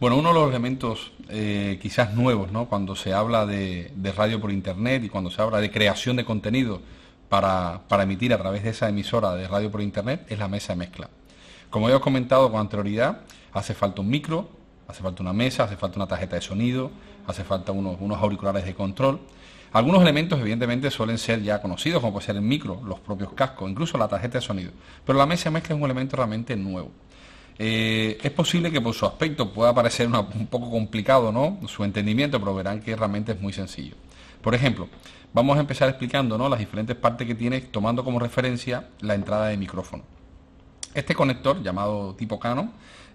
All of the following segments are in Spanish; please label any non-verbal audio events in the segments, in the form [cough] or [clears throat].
Bueno, uno de los elementos eh, quizás nuevos, ¿no? Cuando se habla de, radio por internet y cuando se habla de creación de contenido para, emitir a través de esa emisora de radio por internet es la mesa de mezcla. Como ya os comentado con anterioridad, hace falta un micro, hace falta una mesa, hace falta una tarjeta de sonido, hace falta unos, unos auriculares de control. Algunos elementos evidentemente suelen ser ya conocidos, como puede ser el micro, los propios cascos, incluso la tarjeta de sonido. Pero la mesa de mezcla es un elemento realmente nuevo. Eh, es posible que por su aspecto pueda parecer un poco complicado, ¿no? Su entendimiento, pero verán que realmente es muy sencillo. Por ejemplo, vamos a empezar explicando las diferentes partes que tiene, tomando como referencia la entrada de micrófono. Este conector, llamado tipo Canon,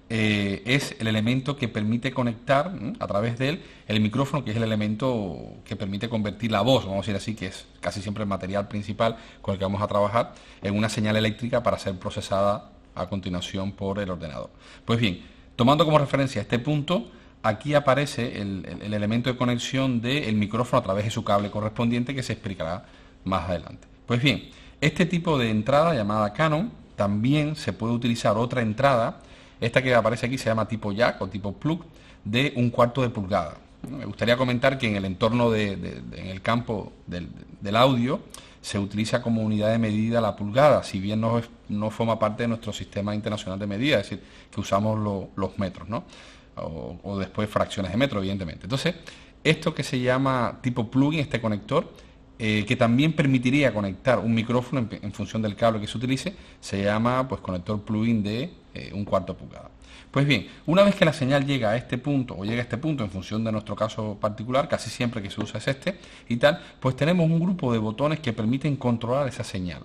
eh, es el elemento que permite conectar a través de él el micrófono, que es el elemento que permite convertir la voz, vamos a decir así, que es casi siempre el material principal con el que vamos a trabajar, en una señal eléctrica para ser procesada a continuación por el ordenador. Pues bien, tomando como referencia este punto, aquí aparece el, elemento de conexión del micrófono a través de su cable correspondiente que se explicará más adelante. Pues bien, este tipo de entrada llamada Canon también se puede utilizar otra entrada, esta que aparece aquí se llama tipo jack o tipo plug, de un cuarto de pulgada. Me gustaría comentar que en el entorno de en el campo del, del audio, se utiliza como unidad de medida la pulgada, si bien no, forma parte de nuestro sistema internacional de medida, es decir, que usamos los metros, ¿no? O, después fracciones de metro, evidentemente. Entonces, esto que se llama tipo plugin, este conector, eh, que también permitiría conectar un micrófono en, en, función del cable que se utilice, se llama pues conector plugin de eh, un cuarto pulgada. Pues bien, una vez que la señal llega a este punto o llega a este punto en función de nuestro caso particular, casi siempre que se usa es este y tal, pues tenemos un grupo de botones que permiten controlar esa señal.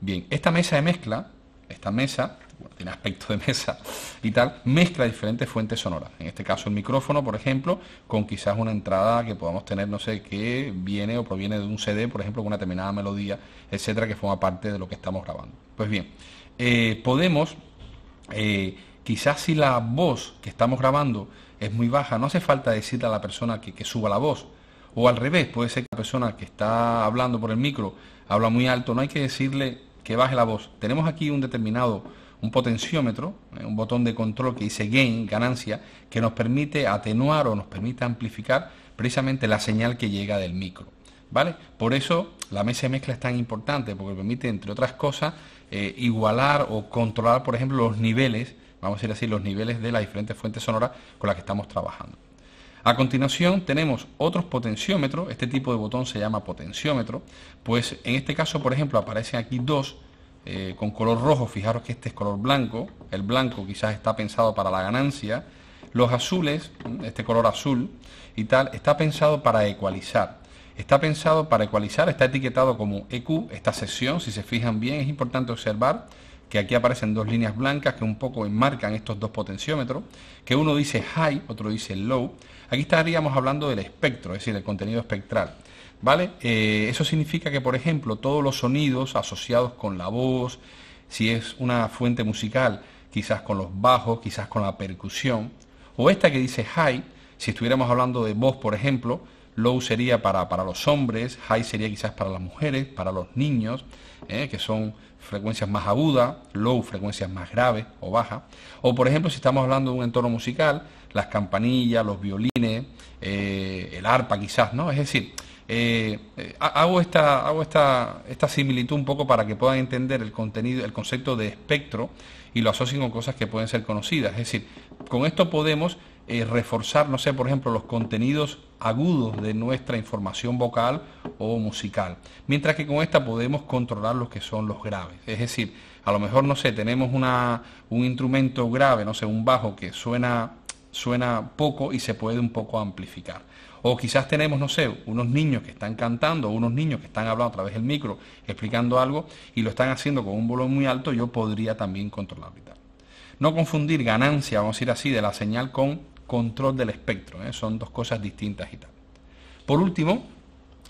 Bien, esta mesa de mezcla, esta mesa, bueno, tiene aspecto de mesa y tal, mezcla diferentes fuentes sonoras. En este caso el micrófono, por ejemplo, con quizás una entrada que podamos tener, no sé, que viene o proviene de un CD, por ejemplo, con una determinada melodía, etcétera, que forma parte de lo que estamos grabando. Pues bien, eh, podemos eh, quizás si la voz que estamos grabando es muy baja, no hace falta decirle a la persona que, suba la voz. O al revés, puede ser que la persona que está hablando por el micro habla muy alto, no hay que decirle que baje la voz. Tenemos aquí un determinado, un potenciómetro, eh, un botón de control que dice gain, ganancia, que nos permite atenuar o nos permite amplificar precisamente la señal que llega del micro. ¿Vale? Por eso la mesa de mezcla es tan importante porque permite, entre otras cosas, eh, igualar o controlar, por ejemplo, los niveles, vamos a decir así, los niveles de las diferentes fuentes sonoras con las que estamos trabajando. A continuación tenemos otros potenciómetros, este tipo de botón se llama potenciómetro, pues en este caso, por ejemplo, aparecen aquí dos eh, con color rojo, fijaros que este es color blanco, el blanco quizás está pensado para la ganancia, los azules, este color azul y tal, está pensado para ecualizar. Está pensado para ecualizar, está etiquetado como EQ, esta sesión, si se fijan bien, es importante observar que aquí aparecen dos líneas blancas que un poco enmarcan estos dos potenciómetros, que uno dice high, otro dice low. Aquí estaríamos hablando del espectro, es decir, del contenido espectral. ¿Vale? Eh, eso significa que, por ejemplo, todos los sonidos asociados con la voz, si es una fuente musical, quizás con los bajos, quizás con la percusión, o esta que dice high, si estuviéramos hablando de voz, por ejemplo, low sería para, para los hombres, high sería quizás para las mujeres, para los niños, eh, que son frecuencias más agudas, low frecuencias más graves o bajas. O por ejemplo, si estamos hablando de un entorno musical, las campanillas, los violines, eh, el arpa quizás, ¿no? Es decir, eh, hago, esta, hago esta, esta similitud un poco para que puedan entender el contenido, el concepto de espectro y lo asocien con cosas que pueden ser conocidas. Es decir, con esto podemos eh, reforzar, no sé, por ejemplo, los contenidos agudos de nuestra información vocal o musical. Mientras que con esta podemos controlar los que son los graves. Es decir, a lo mejor, no sé, tenemos una, un instrumento grave, no sé, un bajo que suena, suena poco y se puede un poco amplificar. O quizás tenemos, no sé, unos niños que están cantando, unos niños que están hablando a través del micro, explicando algo, y lo están haciendo con un volumen muy alto, yo podría también controlarlo No confundir ganancia, vamos a decir así, de la señal con control del espectro. ¿eh? Son dos cosas distintas y tal. Por último,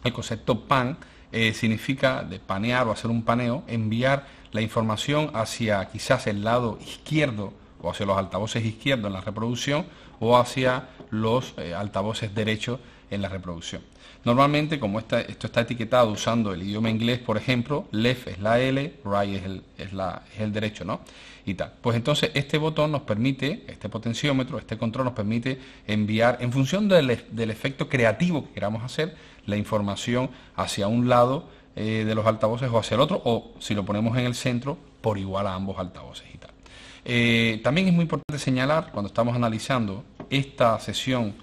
el concepto pan eh, significa de panear o hacer un paneo, enviar la información hacia quizás el lado izquierdo o hacia los altavoces izquierdos en la reproducción o hacia los eh, altavoces derechos en la reproducción. Normalmente, como está, esto está etiquetado usando el idioma inglés, por ejemplo, left es la L, right es el, la, es derecho, ¿no? Y tal. Pues entonces este botón nos permite, este potenciómetro, este control nos permite enviar, en función del, e, efecto creativo que queramos hacer, la información hacia un lado eh, de los altavoces o hacia el otro, o si lo ponemos en el centro, por igual a ambos altavoces y tal. Eh, también es muy importante señalar, cuando estamos analizando esta sesión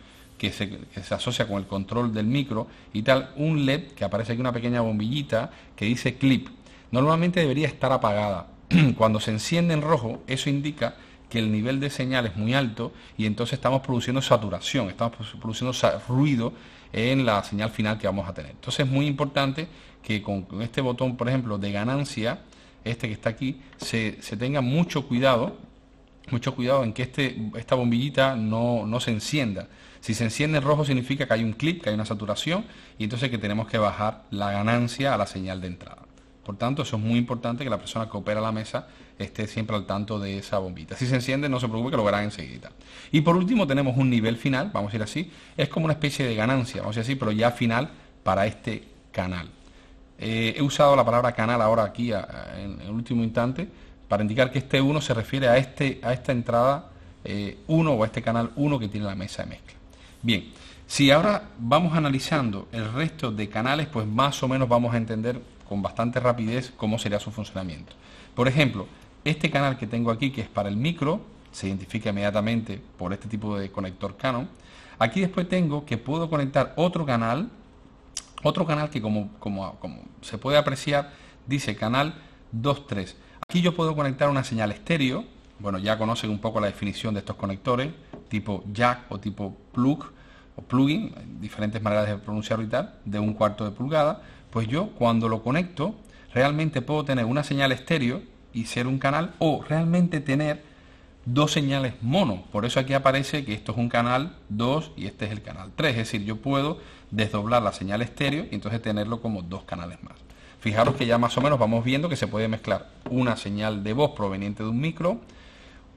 que se, asocia con el control del micro y tal, un LED que aparece aquí una pequeña bombillita que dice clip. Normalmente debería estar apagada. [clears throat] Cuando se enciende en rojo, eso indica que el nivel de señal es muy alto y entonces estamos produciendo saturación, estamos produciendo ruido en la señal final que vamos a tener. Entonces es muy importante que con, este botón, por ejemplo, de ganancia, este que está aquí, se, se tenga mucho cuidado mucho cuidado en que este, esta bombillita no, no, se encienda. Si se enciende en rojo significa que hay un clip, que hay una saturación y entonces que tenemos que bajar la ganancia a la señal de entrada. Por tanto, eso es muy importante que la persona que opera la mesa esté siempre al tanto de esa bombita. Si se enciende, no se preocupe que lo verán enseguida. Y por último tenemos un nivel final, vamos a ir así, es como una especie de ganancia, vamos a decir así, pero ya final para este canal. Eh, he usado la palabra canal ahora aquí en el último instante para indicar que este 1 se refiere a, este, a esta entrada 1 eh, o a este canal 1 que tiene la mesa de mezcla. Bien, si ahora vamos analizando el resto de canales, pues más o menos vamos a entender con bastante rapidez cómo sería su funcionamiento. Por ejemplo, este canal que tengo aquí, que es para el micro, se identifica inmediatamente por este tipo de conector Canon. Aquí después tengo que puedo conectar otro canal, otro canal que como, como se puede apreciar, dice canal 23. Aquí yo puedo conectar una señal estéreo, bueno ya conocen un poco la definición de estos conectores, tipo jack o tipo plug o plugin, diferentes maneras de pronunciarlo y tal, de un cuarto de pulgada, pues yo cuando lo conecto realmente puedo tener una señal estéreo y ser un canal o realmente tener dos señales mono. Por eso aquí aparece que esto es un canal 2 y este es el canal 3. Es decir, yo puedo desdoblar la señal estéreo y entonces tenerlo como dos canales más. Fijaros que ya más o menos vamos viendo que se puede mezclar una señal de voz proveniente de un micro,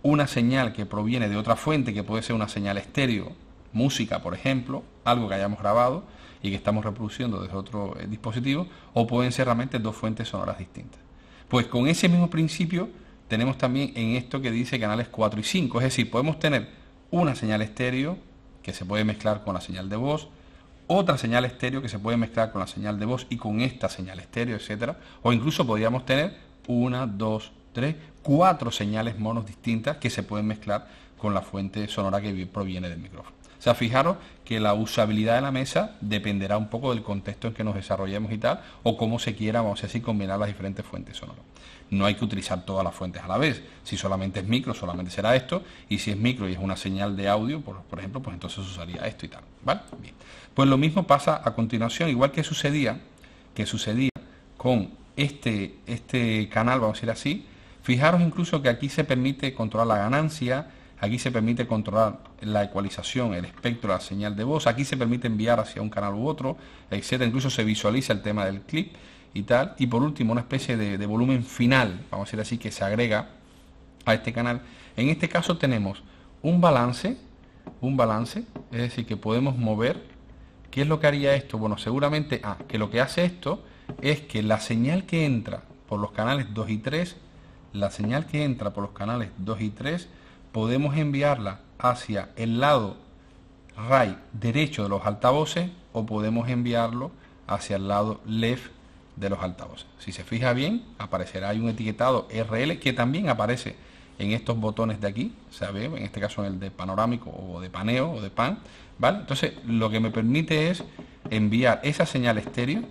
una señal que proviene de otra fuente, que puede ser una señal estéreo, música por ejemplo, algo que hayamos grabado y que estamos reproduciendo desde otro eh, dispositivo, o pueden ser realmente dos fuentes sonoras distintas. Pues con ese mismo principio tenemos también en esto que dice canales 4 y 5, es decir, podemos tener una señal estéreo que se puede mezclar con la señal de voz, otra señal estéreo que se puede mezclar con la señal de voz y con esta señal estéreo, etcétera, o incluso podríamos tener una, dos, tres, cuatro señales monos distintas que se pueden mezclar con la fuente sonora que proviene del micrófono. O sea, fijaros que la usabilidad de la mesa dependerá un poco del contexto en que nos desarrollemos y tal, o cómo se quiera, vamos a decir, combinar las diferentes fuentes sonoras no hay que utilizar todas las fuentes a la vez. Si solamente es micro, solamente será esto. Y si es micro y es una señal de audio, por, por ejemplo, pues entonces usaría esto y tal. ¿Vale? Pues lo mismo pasa a continuación, igual que sucedía, que sucedía con este, este canal, vamos a decir así. Fijaros incluso que aquí se permite controlar la ganancia, aquí se permite controlar la ecualización, el espectro, la señal de voz, aquí se permite enviar hacia un canal u otro, etc. Incluso se visualiza el tema del clip y por último, una especie de, volumen final, vamos a decir así, que se agrega a este canal. En este caso tenemos un balance, un balance, es decir, que podemos mover. ¿Qué es lo que haría esto? Bueno, seguramente, ah, que lo que hace esto es que la señal que entra por los canales 2 y 3, la señal que entra por los canales 2 y 3, podemos enviarla hacia el lado right derecho de los altavoces o podemos enviarlo hacia el lado left de los altavoces. Si se fija bien, aparecerá un etiquetado RL que también aparece en estos botones de aquí, ¿sabe? en este caso en el de panorámico o de paneo o de pan, ¿vale? Entonces lo que me permite es enviar esa señal estéreo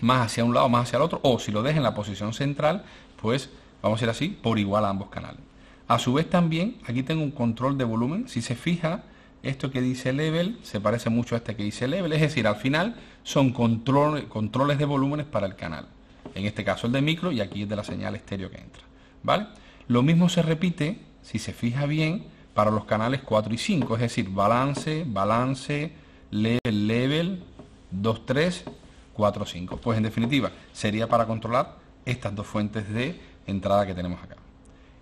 más hacia un lado, más hacia el otro, o si lo dejo en la posición central, pues vamos a ir así, por igual a ambos canales. A su vez también, aquí tengo un control de volumen, si se fija, esto que dice level se parece mucho a este que dice level, es decir, al final son controles de volúmenes para el canal. En este caso el de micro y aquí es de la señal estéreo que entra. ¿Vale? Lo mismo se repite, si se fija bien, para los canales 4 y 5, es decir, balance, balance, level, level, 2, 3, 4, 5. Pues en definitiva, sería para controlar estas dos fuentes de entrada que tenemos acá.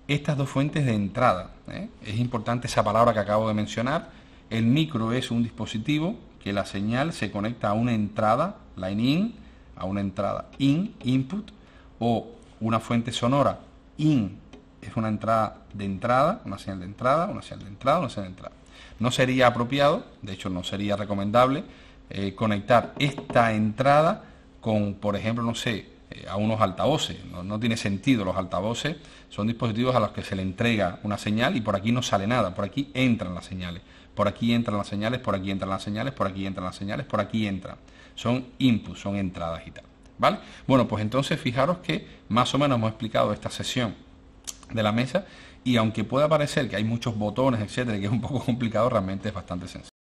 Estas dos fuentes de entrada, ¿eh? es importante esa palabra que acabo de mencionar, el micro es un dispositivo que la señal se conecta a una entrada, line in, a una entrada in, input, o una fuente sonora in, es una entrada de entrada, una señal de entrada, una señal de entrada, una señal de entrada. No sería apropiado, de hecho no sería recomendable, eh, conectar esta entrada con, por ejemplo, no sé, eh, a unos altavoces. No, tiene sentido los altavoces. Son dispositivos a los que se le entrega una señal y por aquí no sale nada. Por aquí entran las señales. Por aquí entran las señales, por aquí entran las señales, por aquí entran las señales, por aquí entran. Son inputs, son entradas y tal. ¿Vale? Bueno, pues entonces fijaros que más o menos hemos explicado esta sesión de la mesa y aunque pueda parecer que hay muchos botones, etcétera, que es un poco complicado, realmente es bastante sencillo.